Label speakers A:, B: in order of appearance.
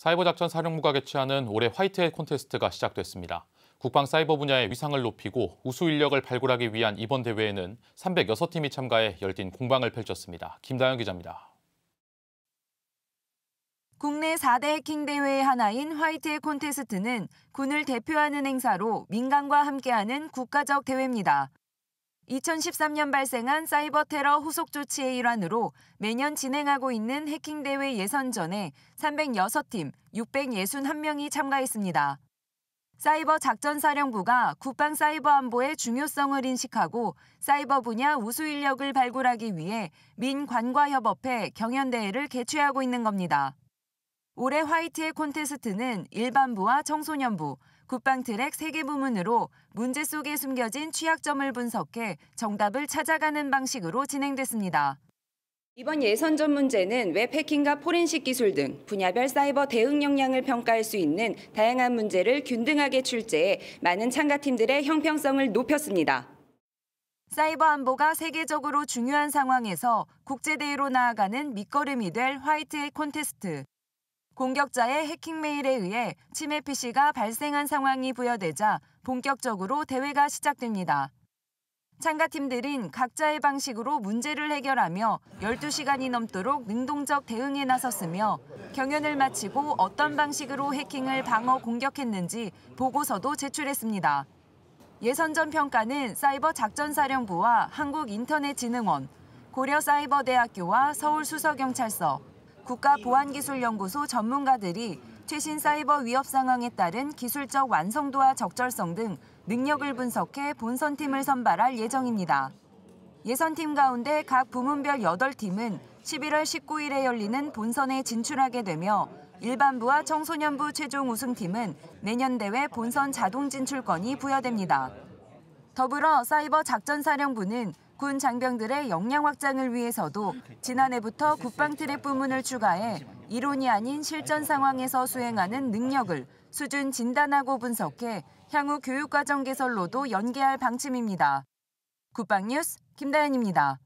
A: 사이버작전 사령부가 개최하는 올해 화이트헬 콘테스트가 시작됐습니다. 국방 사이버 분야의 위상을 높이고 우수 인력을 발굴하기 위한 이번 대회에는 306팀이 참가해 열띤 공방을 펼쳤습니다. 김다현 기자입니다. 국내 4대 해킹 대회의 하나인 화이트의 콘테스트는 군을 대표하는 행사로 민간과 함께하는 국가적 대회입니다. 2013년 발생한 사이버 테러 후속 조치의 일환으로 매년 진행하고 있는 해킹 대회 예선전에 306팀 661명이 참가했습니다. 사이버 작전사령부가 국방 사이버 안보의 중요성을 인식하고 사이버 분야 우수 인력을 발굴하기 위해 민관과협업회 경연대회를 개최하고 있는 겁니다. 올해 화이트의 콘테스트는 일반부와 청소년부, 국방 트랙 3개 부문으로 문제 속에 숨겨진 취약점을 분석해 정답을 찾아가는 방식으로 진행됐습니다. 이번 예선 전 문제는 웹 해킹과 포렌식 기술 등 분야별 사이버 대응 역량을 평가할 수 있는 다양한 문제를 균등하게 출제해 많은 참가팀들의 형평성을 높였습니다. 사이버 안보가 세계적으로 중요한 상황에서 국제대회로 나아가는 밑거름이 될 화이트의 콘테스트. 공격자의 해킹 메일에 의해 침해 PC가 발생한 상황이 부여되자 본격적으로 대회가 시작됩니다. 참가팀들은 각자의 방식으로 문제를 해결하며 12시간이 넘도록 능동적 대응에 나섰으며 경연을 마치고 어떤 방식으로 해킹을 방어 공격했는지 보고서도 제출했습니다. 예선전 평가는 사이버 작전사령부와 한국인터넷진흥원, 고려사이버대학교와 서울수서경찰서, 국가보안기술연구소 전문가들이 최신 사이버 위협 상황에 따른 기술적 완성도와 적절성 등 능력을 분석해 본선팀을 선발할 예정입니다. 예선팀 가운데 각 부문별 8팀은 11월 19일에 열리는 본선에 진출하게 되며 일반부와 청소년부 최종 우승팀은 내년 대회 본선 자동 진출권이 부여됩니다. 더불어 사이버 작전사령부는 군 장병들의 역량 확장을 위해서도 지난해부터 국방 트랙 부문을 추가해 이론이 아닌 실전 상황에서 수행하는 능력을 수준 진단하고 분석해 향후 교육과정 개설로도 연계할 방침입니다. 국방뉴스 김다연입니다.